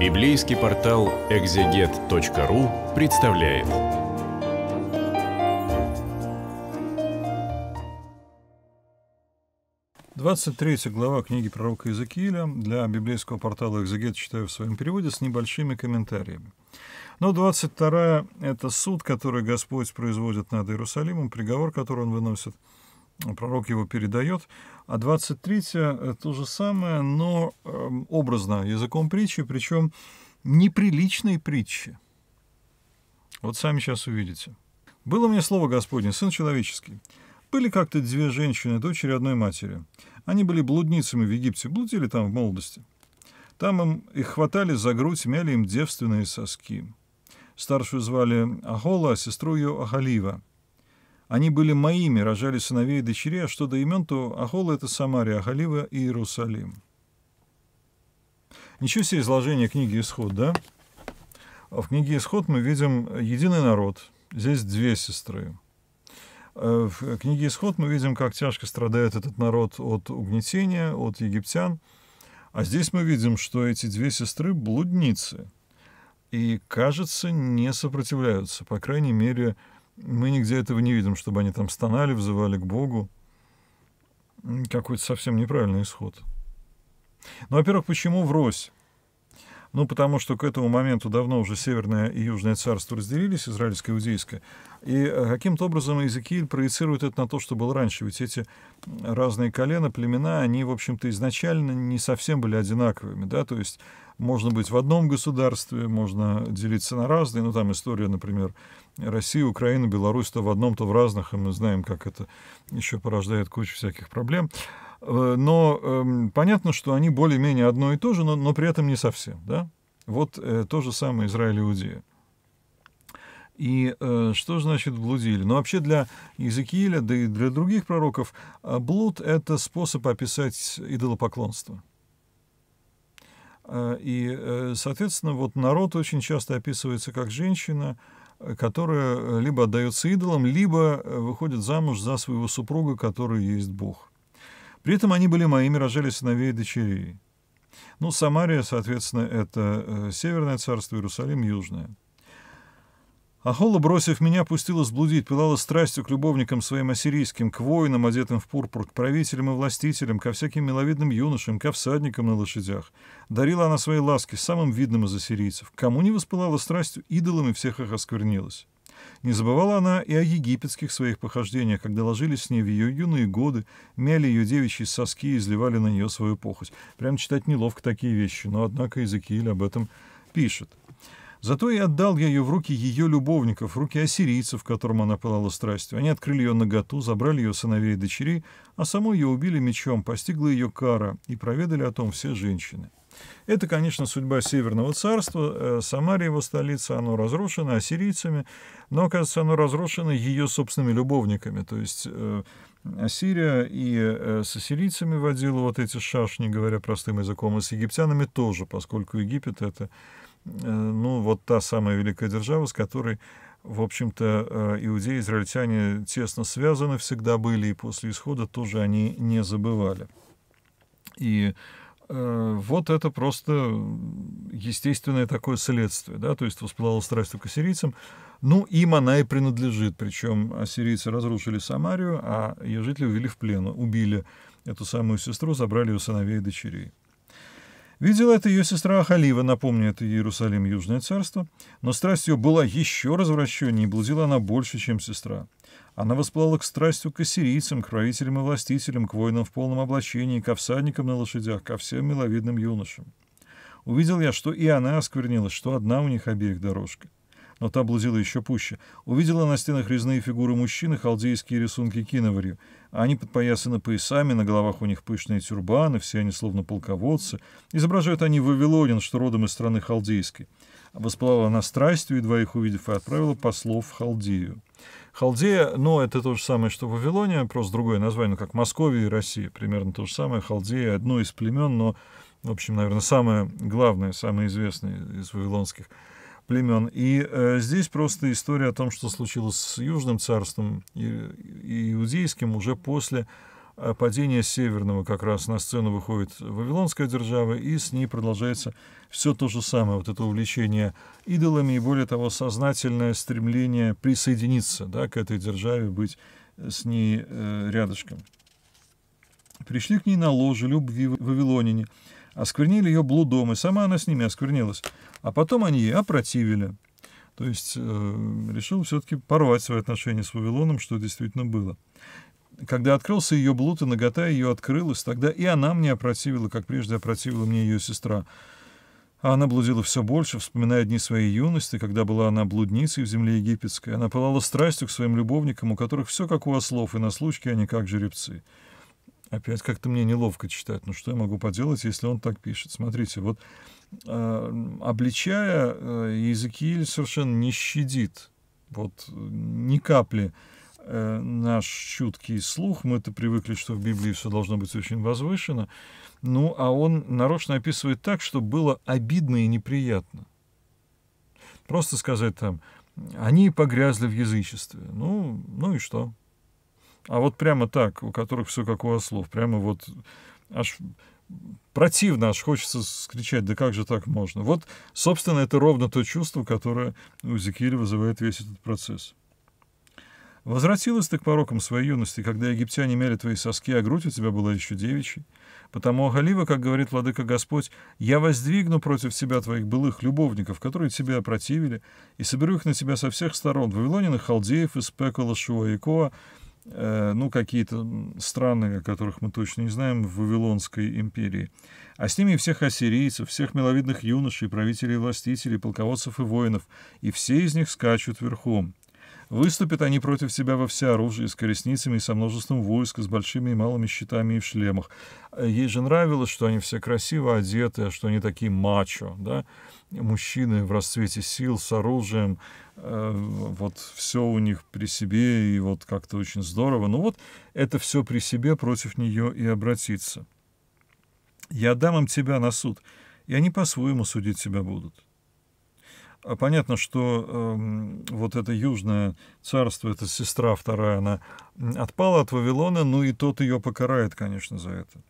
Библейский портал экзегет.ру представляет. Двадцать третья глава книги пророка Иезекииля для библейского портала «Экзегет» читаю в своем переводе с небольшими комментариями. Но 22 – это суд, который Господь производит над Иерусалимом, приговор, который Он выносит – пророк его передает. А 23 то же самое, но эм, образно, языком притчи, причем неприличной притчи. Вот сами сейчас увидите. «Было мне слово Господне, сын человеческий. Были как-то две женщины, дочери одной матери. Они были блудницами в Египте, блудили там в молодости. Там им их хватали за грудь, мяли им девственные соски. Старшую звали Ахола, а сестру ее Ахалива. Они были моими, рожали сыновей и дочерей, а что до имен, то Ахола — это Самария, Ахалива и Иерусалим. Ничего себе изложение книги «Исход», да? В книге «Исход» мы видим единый народ, здесь две сестры. Э, в книге «Исход» мы видим, как тяжко страдает этот народ от угнетения, от египтян. А здесь мы видим, что эти две сестры — блудницы. И, кажется, не сопротивляются. По крайней мере, мы нигде этого не видим, чтобы они там стонали, взывали к Богу. Какой-то совсем неправильный исход. Ну, во-первых, почему врозь? Ну, потому что к этому моменту давно уже Северное и Южное царство разделились, израильское и иудейское. И э, каким-то образом Иезекииль проецирует это на то, что было раньше. Ведь эти разные колена, племена, они, в общем-то, изначально не совсем были одинаковыми. Да? То есть можно быть в одном государстве, можно делиться на разные. Ну, там история, например, России, Украины, Беларусь, то в одном, то в разных. И мы знаем, как это еще порождает кучу всяких проблем. Э, но эм, понятно, что они более-менее одно и то же, но, но при этом не совсем. Да? Вот э, то же самое Израиль и Иудея. И э, что значит блудили? Ну, вообще для Иезекииля, да и для других пророков, э, блуд — это способ описать идолопоклонство. И, соответственно, вот народ очень часто описывается как женщина, которая либо отдается идолам, либо выходит замуж за своего супруга, который есть Бог. При этом они были моими, рожали сыновей и дочерей. Ну, Самария, соответственно, это э, Северное царство, Иерусалим — Южное. Ахола, бросив меня, пустилась блудить, пылала страстью к любовникам своим ассирийским, к воинам, одетым в пурпур, к правителям и властителям, ко всяким миловидным юношам, ко всадникам на лошадях. Дарила она свои ласки самым видным из ассирийцев. Кому не воспылала страстью, идолами всех их осквернилась. Не забывала она и о египетских своих похождениях, когда ложились с ней в ее юные годы, мяли ее девичьи соски и изливали на нее свою похоть. Прям читать неловко такие вещи, но, однако, Иезекииль об этом пишет. Зато и отдал я ее в руки ее любовников, в руки ассирийцев, которым она пылала страстью. Они открыли ее наготу, забрали ее сыновей и дочерей, а саму ее убили мечом, постигла ее кара, и проведали о том все женщины. Это, конечно, судьба Северного царства. Э, Самария его столица, оно разрушено ассирийцами, но, оказывается, оно разрушено ее собственными любовниками. То есть э, Ассирия и э, с ассирийцами водила вот эти шашни, говоря простым языком, и с египтянами тоже, поскольку Египет — это ну, вот та самая великая держава, с которой в общем-то, иудеи, израильтяне тесно связаны всегда были, и после исхода тоже они не забывали. И Э, вот это просто естественное такое следствие, да, то есть воспылала страсть к ассирийцам, ну, им она и принадлежит, причем ассирийцы разрушили Самарию, а ее жители увели в плен, убили эту самую сестру, забрали ее сыновей и дочерей. Видела это ее сестра Халива, напомню, это Иерусалим, Южное царство, но страсть ее была еще развращеннее, и блудила она больше, чем сестра. Она воспылала к страстью к ассирийцам, к правителям и властителям, к воинам в полном облачении, к всадникам на лошадях, ко всем миловидным юношам. Увидел я, что и она осквернилась, что одна у них обеих дорожка но та блудила еще пуще. Увидела на стенах резные фигуры мужчин халдейские рисунки киноварью. Они подпоясаны поясами, на головах у них пышные тюрбаны, все они словно полководцы. Изображают они вавилонин, что родом из страны халдейской. Воспылала она страстью, и двоих увидев, и отправила послов в Халдею. Халдея, но ну, это то же самое, что Вавилония, просто другое название, как Московия и Россия, примерно то же самое. Халдея — одно из племен, но, в общем, наверное, самое главное, самое известное из вавилонских племен. И э, здесь просто история о том, что случилось с Южным царством и, и иудейским уже после э, падения Северного как раз на сцену выходит Вавилонская держава, и с ней продолжается все то же самое, вот это увлечение идолами и, более того, сознательное стремление присоединиться да, к этой державе, быть с ней э, рядышком. Пришли к ней на ложе любви вавилоняне – осквернили ее блудом, и сама она с ними осквернилась. А потом они ей опротивили. То есть э, решил все-таки порвать свои отношения с Вавилоном, что действительно было. Когда открылся ее блуд, и нагота ее открылась, тогда и она мне опротивила, как прежде опротивила мне ее сестра. А она блудила все больше, вспоминая дни своей юности, когда была она блудницей в земле египетской. Она пылала страстью к своим любовникам, у которых все как у ослов, и на случке они как жеребцы. Опять как-то мне неловко читать. но ну, что я могу поделать, если он так пишет? Смотрите, вот э, обличая, э, Иезекииль совершенно не щадит вот ни капли э, наш чуткий слух. мы это привыкли, что в Библии все должно быть очень возвышено. Ну, а он нарочно описывает так, что было обидно и неприятно. Просто сказать там, они погрязли в язычестве. Ну, ну и что? а вот прямо так, у которых все как у ослов, прямо вот аж противно, аж хочется скричать, да как же так можно? Вот, собственно, это ровно то чувство, которое у Зикиля вызывает весь этот процесс. Возвратилась ты к порокам своей юности, когда египтяне мяли твои соски, а грудь у тебя была еще девичьей. Потому Агалива, как говорит Владыка Господь, «Я воздвигну против тебя твоих былых любовников, которые тебя опротивили, и соберу их на тебя со всех сторон, вавилонина, халдеев, из Пекола, Коа Э, ну, какие-то страны, о которых мы точно не знаем, в Вавилонской империи. А с ними всех ассирийцев, всех миловидных юношей, правителей властителей, полководцев и воинов. И все из них скачут верхом. Выступят они против себя во всеоружии, с колесницами и со множеством войск, с большими и малыми щитами и в шлемах. Э, ей же нравилось, что они все красиво одеты, а что они такие мачо, да, мужчины в расцвете сил, с оружием, э, вот все у них при себе, и вот как-то очень здорово. Ну вот это все при себе против нее и обратиться. «Я дам им тебя на суд, и они по-своему судить тебя будут». А понятно, что э, вот это южное царство, эта сестра вторая, она отпала от Вавилона, ну и тот ее покарает, конечно, за это.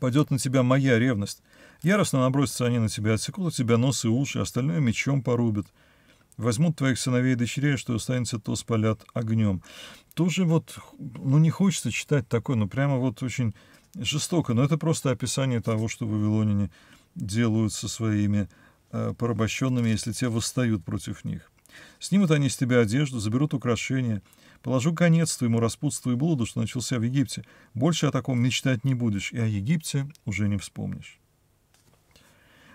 «Пойдет на тебя моя ревность. Яростно набросятся они на тебя, отсекут у тебя нос и уши, остальное мечом порубят. Возьмут твоих сыновей и дочерей, а что останется, то спалят огнем». Тоже вот, ну не хочется читать такое, ну прямо вот очень жестоко, но это просто описание того, что вавилоняне делают со своими Э, порабощенными, если те восстают против них. Снимут они с тебя одежду, заберут украшения. Положу конец твоему распутству и блуду, что начался в Египте. Больше о таком мечтать не будешь, и о Египте уже не вспомнишь.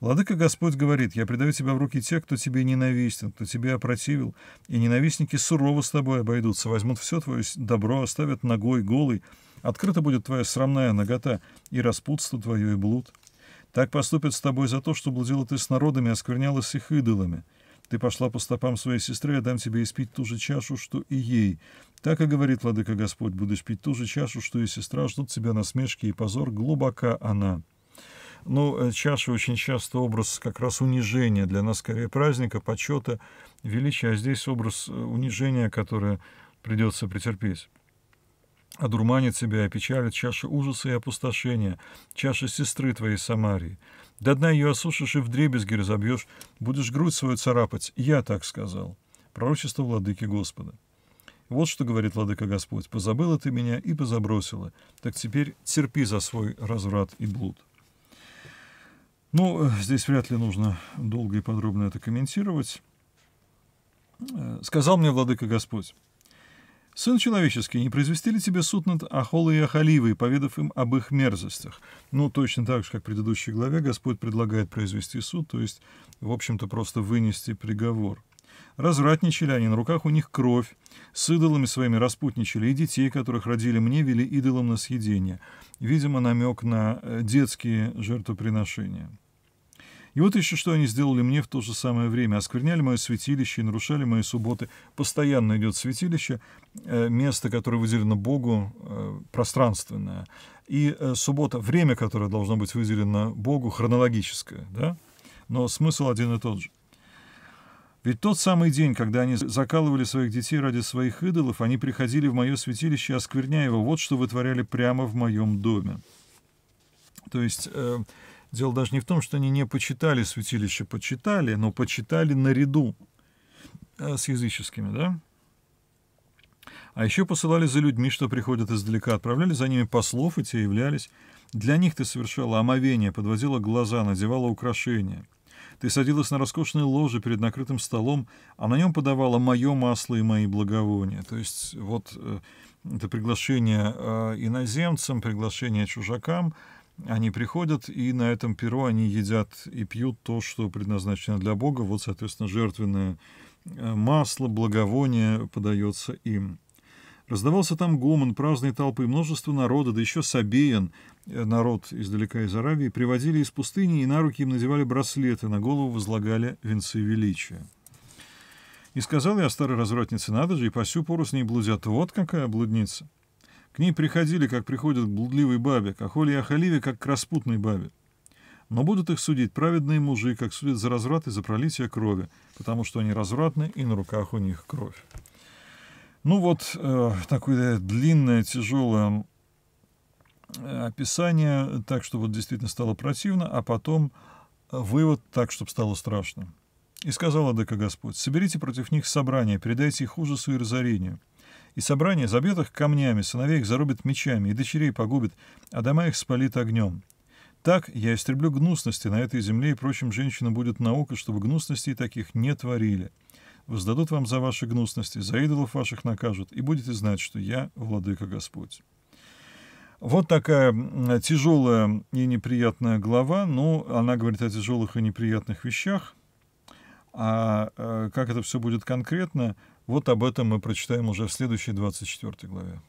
Владыка Господь говорит, я предаю тебя в руки тех, кто тебе ненавистен, кто тебе опротивил, и ненавистники сурово с тобой обойдутся, возьмут все твое добро, оставят ногой голый, открыта будет твоя срамная нагота, и распутство твое и блуд. Так поступят с тобой за то, что блудила ты с народами, осквернялась их идолами. Ты пошла по стопам своей сестры, я дам тебе испить ту же чашу, что и ей. Так и говорит Владыка Господь, будешь пить ту же чашу, что и сестра, ждут тебя насмешки и позор, глубока она». Ну, э, чаша очень часто образ как раз унижения для нас, скорее, праздника, почета, величия, а здесь образ э, унижения, которое придется претерпеть одурманит тебя, опечалит чаша ужаса и опустошения, чаша сестры твоей Самарии. До дна ее осушишь и в дребезги разобьешь, будешь грудь свою царапать, я так сказал». Пророчество владыки Господа. Вот что говорит Владыка Господь, «Позабыла ты меня и позабросила, так теперь терпи за свой разврат и блуд». Ну, здесь вряд ли нужно долго и подробно это комментировать. Э, «Сказал мне Владыка Господь, Сын человеческий, не произвести ли тебе суд над Ахолой и Ахаливой, поведав им об их мерзостях? Ну, точно так же, как в предыдущей главе, Господь предлагает произвести суд, то есть, в общем-то, просто вынести приговор. Развратничали они, на руках у них кровь, с идолами своими распутничали, и детей, которых родили мне, вели идолам на съедение. Видимо, намек на э, детские жертвоприношения. И вот еще что они сделали мне в то же самое время. Оскверняли мое святилище и нарушали мои субботы. Постоянно идет святилище, э, место, которое выделено Богу, э, пространственное. И э, суббота, время, которое должно быть выделено Богу, хронологическое. Да? Но смысл один и тот же. Ведь тот самый день, когда они закалывали своих детей ради своих идолов, они приходили в мое святилище, оскверняя его. Вот что вытворяли прямо в моем доме. То есть Дело даже не в том, что они не почитали святилище, почитали, но почитали наряду э, с языческими, да? А еще посылали за людьми, что приходят издалека, отправляли за ними послов, и те являлись. Для них ты совершала омовение, подводила глаза, надевала украшения. Ты садилась на роскошное ложе перед накрытым столом, а на нем подавала мое масло и мои благовония. То есть вот э, это приглашение э, иноземцам, приглашение чужакам — они приходят, и на этом перо они едят и пьют то, что предназначено для Бога. Вот, соответственно, жертвенное э, масло, благовоние подается им. Раздавался там гомон, праздные толпы, множество народа, да еще Сабеян, э, народ издалека из Аравии, приводили из пустыни и на руки им надевали браслеты, на голову возлагали венцы величия. И сказал я старой развратнице, надо же, и по сю пору с ней блудят, вот какая блудница. К ней приходили, как приходят к блудливой бабе, к Ахоле и Ахаливе, как к распутной бабе. Но будут их судить праведные мужи, как судят за разврат и за пролитие крови, потому что они развратны, и на руках у них кровь. Ну вот, э, такое длинное, тяжелое э, описание, так что вот действительно стало противно, а потом э, вывод так, чтобы стало страшно. «И сказал Адека Господь, соберите против них собрание, передайте их ужасу и разорению». И собрание забьет их камнями, сыновей их зарубит мечами, и дочерей погубит, а дома их спалит огнем. Так я истреблю гнусности на этой земле, и прочим женщинам будет наука, чтобы гнусностей таких не творили. Воздадут вам за ваши гнусности, за идолов ваших накажут, и будете знать, что я владыка Господь». Вот такая тяжелая и неприятная глава, но ну, она говорит о тяжелых и неприятных вещах. А э, как это все будет конкретно – вот об этом мы прочитаем уже в следующей 24 главе.